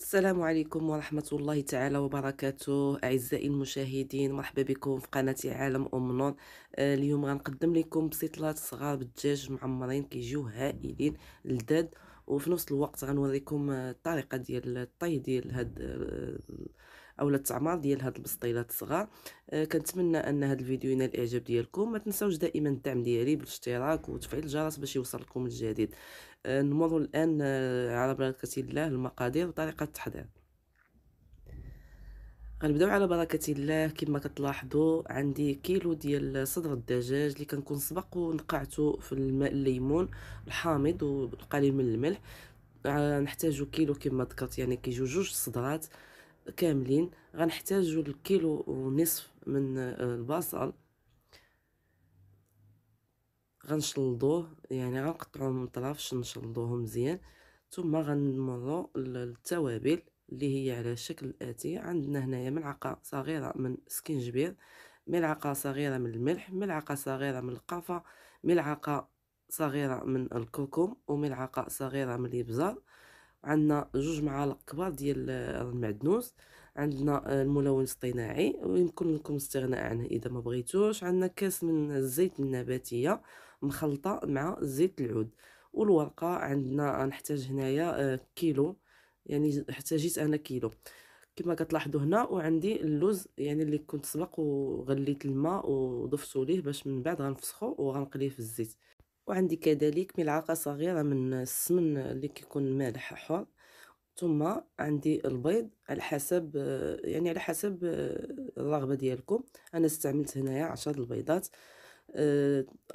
السلام عليكم ورحمة الله تعالى وبركاته أعزائي المشاهدين مرحبا بكم في قناة عالم أم نور آه، اليوم غنقدم لكم بسيطلات صغار بالدجاج معمرين كيجيو هائلين لذاد وفي نفس الوقت غنوريكم آه، الطريقة ديال الطي ديال هاد آه، اولا التعمار ديال هاد البسطيلات الصغار أه كنتمنى ان هاد الفيديو ينال الاعجاب ديالكم ما تنساوش دائما الدعم ديالي بالاشتراك وتفعيل الجرس باش يوصلكم الجديد أه نمر الان آه، على بركه الله المقادير وطريقه التحضير غنبداو على بركه الله كما كتلاحظوا عندي كيلو ديال صدر الدجاج اللي كنكون سبق ونقعته في الماء الليمون الحامض وقليل من الملح آه، نحتاجو كيلو كما ذكرت يعني كيجيو جوج صدرات كاملين غنحتاجو الكيلو ونصف من آه، البصل غنشلضوه يعني غنقطعوه من طرف نشلضوه مزيان ثم غنمرو التوابل اللي هي على الشكل الاتي عندنا هنايا ملعقه صغيره من سكنجبير ملعقه صغيره من الملح ملعقه صغيره من القرفه ملعقه صغيره من الكركم وملعقه صغيره من الابزار عندنا جوج معالق كبار ديال آه، المعدنوس عندنا آه، الملون الصناعي ويمكن لكم الاستغناء عنه اذا ما بغيتوش عندنا كاس من الزيت النباتيه مخلطه مع زيت العود والورقه عندنا آه، نحتاج هنايا كيلو يعني احتاجيت انا كيلو كما كتلاحظوا هنا وعندي اللوز يعني اللي كنت سبق وغليت الماء وضفتو ليه باش من بعد غنفسخو وغنقليه في الزيت وعندي كذلك ملعقة صغيرة من السمن اللي كيكون مالح حار ثم عندي البيض على حسب يعني على حسب آه، الرغبة ديالكم أنا استعملت هنايا عشر البيضات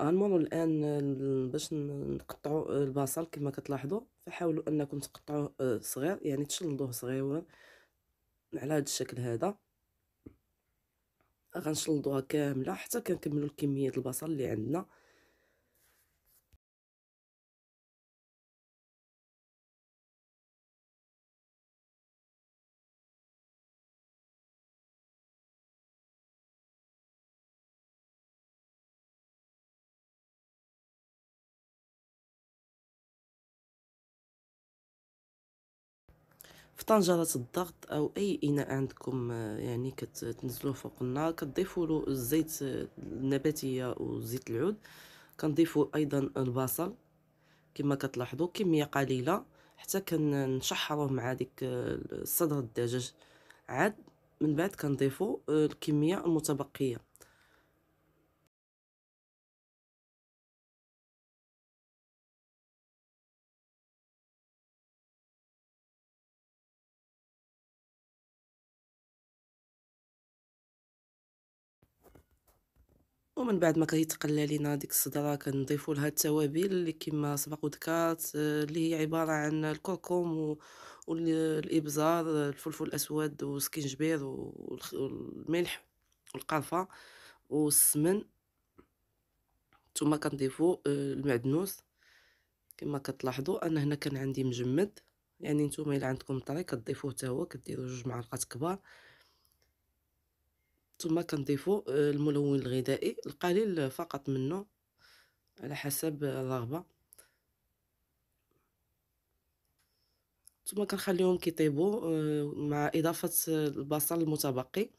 غنمروا آه، الان باش نقطعوا البصل كما كتلاحظوا فحاولوا انكم تقطعوه آه، صغير يعني تشلضوه صغير على هذا الشكل هذا غنشلضوها كامله حتى كنكملوا الكميه البصل اللي عندنا في طنجرة الضغط او اي اناء عندكم آه، يعني كتنزلوه فوق النار كتضيفوا له الزيت آه، النباتيه وزيت العود كنضيفوا ايضا البصل كما كتلاحظوا كميه قليله حتى كنشحروه مع ديك آه، صدر الدجاج عاد من بعد كنضيفوا الكميه المتبقيه ومن بعد ما كيتقلى لينا ديك الصدره كنضيفوا لها التوابل اللي كما سبق وذكرت اللي هي عباره عن الكركم والابزار الفلفل الاسود والسكنجبير والملح والقرفه والسمن ثم كنضيفوا آه، المعدنوس كما كتلاحظوا انا هنا كان عندي مجمد يعني نتوما الا عندكم طري كتضيفوه حتى هو كديروا جوج معلقات كبار ثم كنضيفو آه، الملون الغذائي القليل فقط منه على حسب الرغبه ثم كنخليهم كيطيبوا آه، مع اضافه البصل المتبقي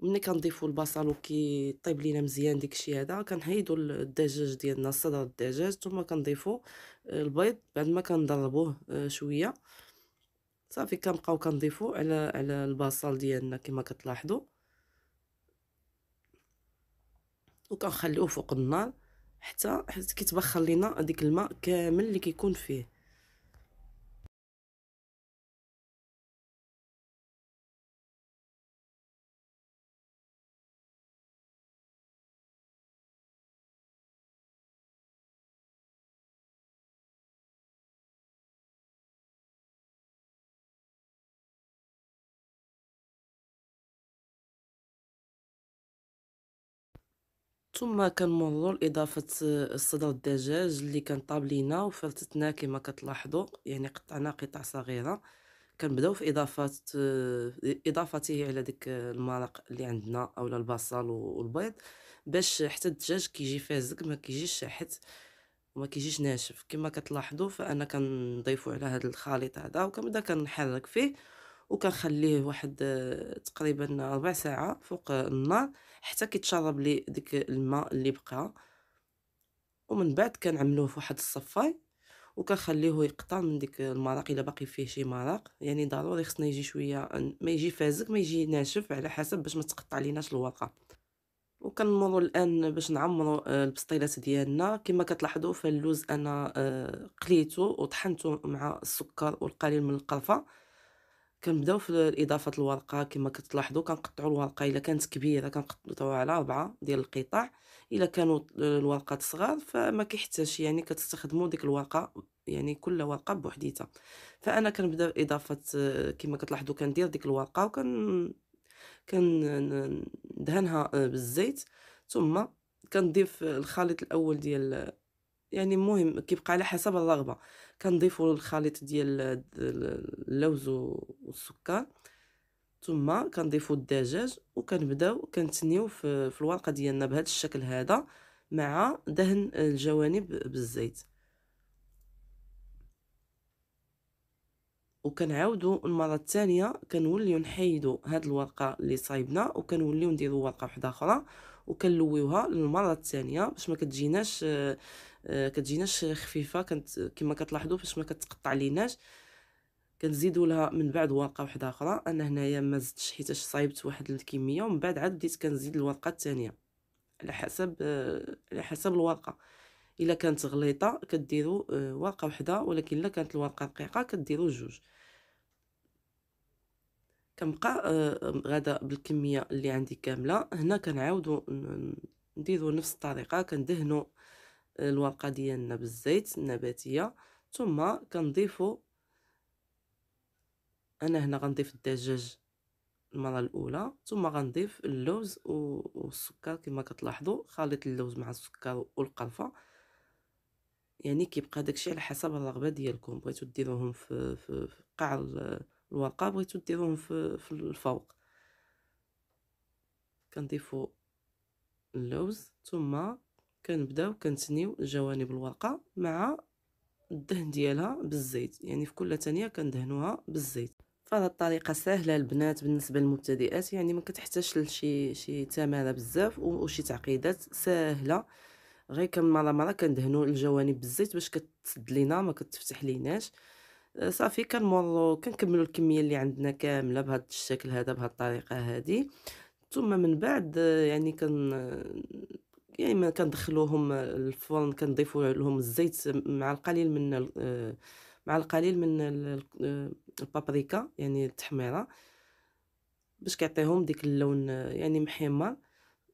ملي كنضيفوا البصل وكيطيب لينا مزيان داكشي هذا كنحيدوا الدجاج ديالنا صدر الدجاج ثم كنضيفوا آه، البيض بعد ما كنضربوه شويه صافي كنبقاو كنضيفوا على على البصل ديالنا كما كتلاحظوا وكنخليوه فوق النار حتى حيت كيتبخر لينا هذيك الماء كامل اللي كيكون فيه ثم موضوع لاضافه آه، صدر الدجاج اللي كان طاب لينا وفرتتنا كما كتلاحظوا يعني قطعناه قطع صغيره كنبداو في اضافه آه، اضافته على ديك آه، المرق اللي عندنا اولا البصل والبيض باش حتى الدجاج كيجي فازق ما كيجيش شاحت وما كيجيش ناشف كما كتلاحظوا فانا كنضيفو على هذا الخليط هذا وكنبدا كنحرك فيه وكنخليه واحد آه، تقريبا ربع ساعه فوق النار حتى كيتشرب لي ديك الماء اللي بقى ومن بعد كنعملوه في واحد الصفاي وكنخليوه يقطع من ديك المرق الا باقي فيه شي مرق يعني ضروري خصنا يجي شويه ما يجي فازك ما يجي ناشف على حسب باش ما تقطع ليناش الورقه وكنمروا الان باش نعمروا آه، البسطيلات ديالنا كما كتلاحظوا فاللوز انا آه، قليته وطحنته مع السكر والقليل من القرفه كنبداو في اضافه الورقه كما كتلاحظوا كنقطعوا الورقه الا كانت كبيره كنقطعوها على اربعه ديال القطع الا كانوا الورقات صغار فما كيحتاجش يعني كتستخدموا ديك الورقه يعني كل ورقه بوحديتها فانا كنبدا اضافه كما كتلاحظوا كندير ديك الورقه وكن كندهنها بالزيت ثم كنضيف الخليط الاول ديال يعني مهم كيبقى على حسب الرغبه كنضيفوا الخليط ديال اللوز والسكر ثم كنضيفوا الدجاج وكنبداو كنتنيو في, في الورقه ديالنا بهذا الشكل هذا مع دهن الجوانب بالزيت وكنعاودوا المره الثانيه كنوليو نحيدوا هاد الورقه اللي صايبنا وكنوليو نديروا ورقه واحده اخرى وكنلويوها للمره الثانيه باش ما كتجيناش كتجيناش خفيفه كانت كما كتلاحظوا فاش ما كتقطع ليناش كنزيدوا لها من بعد ورقه واحده اخرى انا هنايا ما زدتش حيت صايبت واحد الكميه ومن بعد عاد بديت كنزيد الورقه الثانيه على حسب على حسب الورقه الا كانت غليطه كديروا آه، ورقه واحده ولكن الا كانت الورقه رقيقه كديروا جوج كنبقى آه، غدا بالكميه اللي عندي كامله هنا كنعاودوا نديروا نفس الطريقه كندهنوا الورقه ديالنا بالزيت النباتيه ثم كنضيفوا انا هنا غنضيف الدجاج المره الاولى ثم غنضيف اللوز والسكر كما كتلاحظوا خليط اللوز مع السكر والقرفه يعني كيبقى داكشي على حسب الرغبه ديالكم بغيتو ديروهم في في, في قاع الورقه بغيتو ديروهم في في الفوق كنضيفوا اللوز ثم كنبداو كنتنيو جوانب الورقه مع الدهن ديالها بالزيت يعني في كل ثانيه كندهنوها بالزيت فهاد الطريقه سهله البنات بالنسبه للمبتدئات يعني ما كتحتاجش لشي شي تماره بزاف وشي تعقيدات سهله غير كم مره مره كندهنوا الجوانب بالزيت باش كتسد لينا ما كتفتح ليناش صافي كنمروا كنكملوا الكميه اللي عندنا كامله بهذا الشكل هذا بهذه الطريقه هذه ثم من بعد يعني كن يا يعني اما كندخلوهم الفرن كنضيفوا لهم الزيت مع القليل من مع القليل من البابريكا يعني التحميره باش كيعطيهم ديك اللون يعني محمر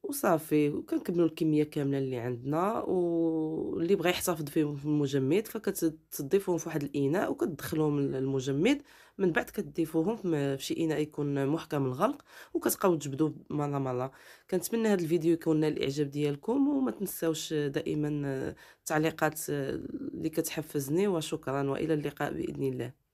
وصافي وكنكملوا الكميه كامله اللي عندنا واللي بغى يحتفظ فيهم في المجمد فكتضيفوهم في واحد الاناء وكتدخلوهم للمجمد من بعد كتضيفوهم في شي اناء يكون محكم الغلق وكتبقاو تجبدوا مالا مالا كنتمنى هذا الفيديو يكون نال الاعجاب ديالكم وما تنساوش دائما التعليقات اللي كتحفزني وشكرا والى اللقاء باذن الله